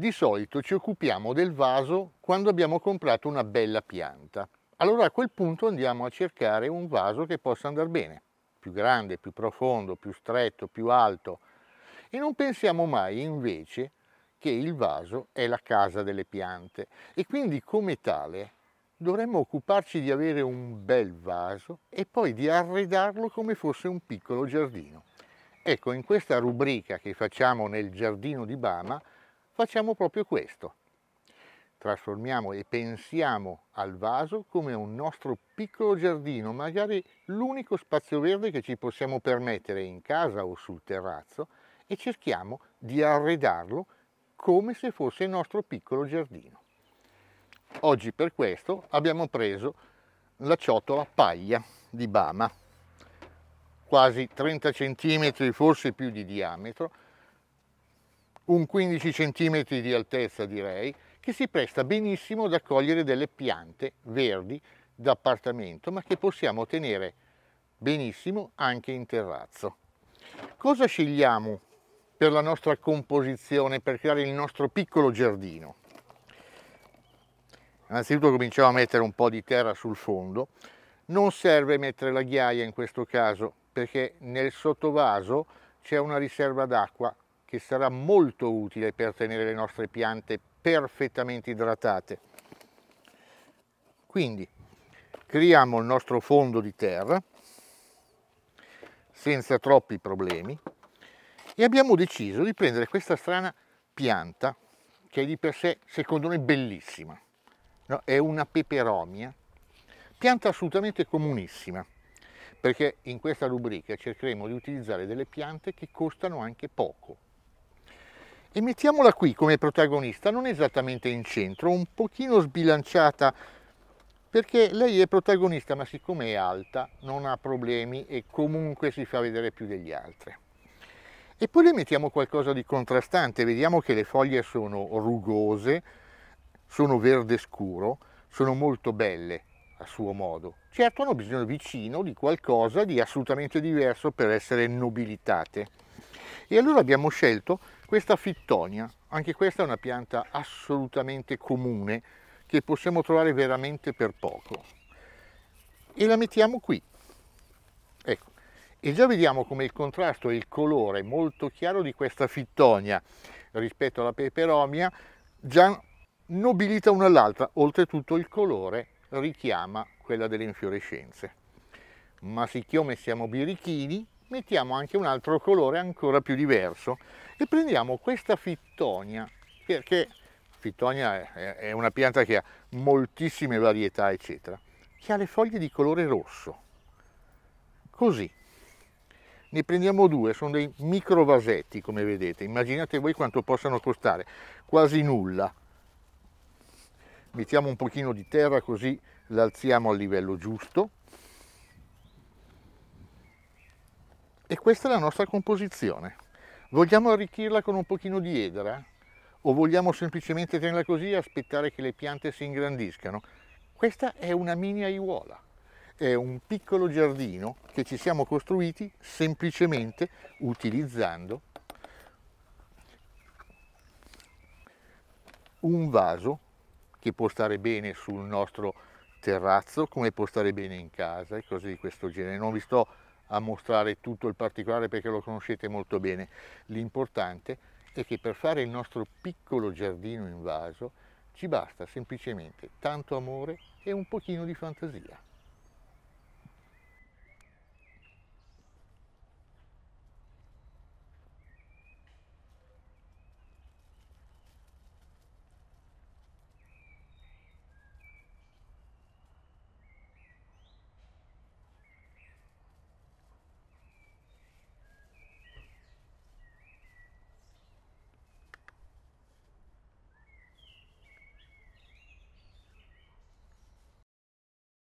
Di solito ci occupiamo del vaso quando abbiamo comprato una bella pianta. Allora a quel punto andiamo a cercare un vaso che possa andare bene, più grande, più profondo, più stretto, più alto. E non pensiamo mai invece che il vaso è la casa delle piante e quindi come tale dovremmo occuparci di avere un bel vaso e poi di arredarlo come fosse un piccolo giardino. Ecco, in questa rubrica che facciamo nel giardino di Bama facciamo proprio questo. Trasformiamo e pensiamo al vaso come un nostro piccolo giardino, magari l'unico spazio verde che ci possiamo permettere in casa o sul terrazzo e cerchiamo di arredarlo come se fosse il nostro piccolo giardino. Oggi per questo abbiamo preso la ciotola paglia di Bama, quasi 30 cm, forse più di diametro, un 15 cm di altezza direi, che si presta benissimo ad accogliere delle piante verdi d'appartamento, ma che possiamo tenere benissimo anche in terrazzo. Cosa scegliamo per la nostra composizione, per creare il nostro piccolo giardino? Innanzitutto cominciamo a mettere un po' di terra sul fondo. Non serve mettere la ghiaia in questo caso, perché nel sottovaso c'è una riserva d'acqua che sarà molto utile per tenere le nostre piante perfettamente idratate. Quindi creiamo il nostro fondo di terra senza troppi problemi e abbiamo deciso di prendere questa strana pianta che è di per sé secondo me bellissima, no? è una peperomia, pianta assolutamente comunissima perché in questa rubrica cercheremo di utilizzare delle piante che costano anche poco e mettiamola qui come protagonista, non esattamente in centro, un pochino sbilanciata perché lei è protagonista ma siccome è alta non ha problemi e comunque si fa vedere più degli altri. E poi le mettiamo qualcosa di contrastante, vediamo che le foglie sono rugose, sono verde scuro, sono molto belle a suo modo. Certo hanno bisogno vicino di qualcosa di assolutamente diverso per essere nobilitate. E allora abbiamo scelto questa fittonia, anche questa è una pianta assolutamente comune che possiamo trovare veramente per poco. E la mettiamo qui. Ecco. E già vediamo come il contrasto e il colore molto chiaro di questa fittonia rispetto alla peperomia già nobilita una all'altra, oltretutto il colore richiama quella delle infiorescenze. Ma siccome siamo birichini, mettiamo anche un altro colore ancora più diverso e prendiamo questa fittonia perché fittonia è una pianta che ha moltissime varietà eccetera che ha le foglie di colore rosso così ne prendiamo due sono dei micro vasetti come vedete immaginate voi quanto possano costare quasi nulla mettiamo un pochino di terra così l'alziamo al livello giusto E questa è la nostra composizione. Vogliamo arricchirla con un pochino di edera? O vogliamo semplicemente tenerla così e aspettare che le piante si ingrandiscano? Questa è una mini aiuola, è un piccolo giardino che ci siamo costruiti semplicemente utilizzando un vaso che può stare bene sul nostro terrazzo come può stare bene in casa e cose di questo genere. Non vi sto a mostrare tutto il particolare perché lo conoscete molto bene. L'importante è che per fare il nostro piccolo giardino in vaso ci basta semplicemente tanto amore e un pochino di fantasia.